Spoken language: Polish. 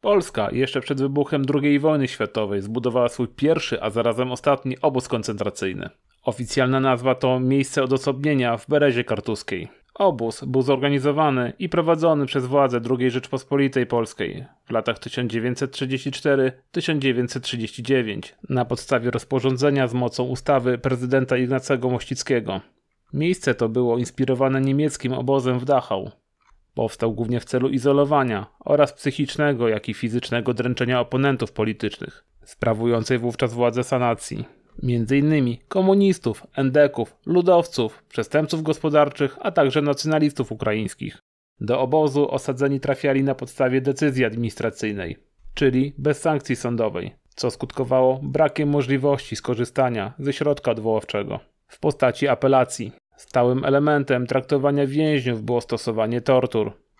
Polska jeszcze przed wybuchem II wojny światowej zbudowała swój pierwszy, a zarazem ostatni obóz koncentracyjny. Oficjalna nazwa to miejsce odosobnienia w Berezie Kartuskiej. Obóz był zorganizowany i prowadzony przez władze II Rzeczpospolitej Polskiej w latach 1934-1939 na podstawie rozporządzenia z mocą ustawy prezydenta Ignacego Mościckiego. Miejsce to było inspirowane niemieckim obozem w Dachau, Powstał głównie w celu izolowania oraz psychicznego, jak i fizycznego dręczenia oponentów politycznych, sprawującej wówczas władzę sanacji. m.in. komunistów, endeków, ludowców, przestępców gospodarczych, a także nacjonalistów ukraińskich. Do obozu osadzeni trafiali na podstawie decyzji administracyjnej, czyli bez sankcji sądowej, co skutkowało brakiem możliwości skorzystania ze środka odwoławczego w postaci apelacji. Stałym elementem traktowania więźniów było stosowanie tortur.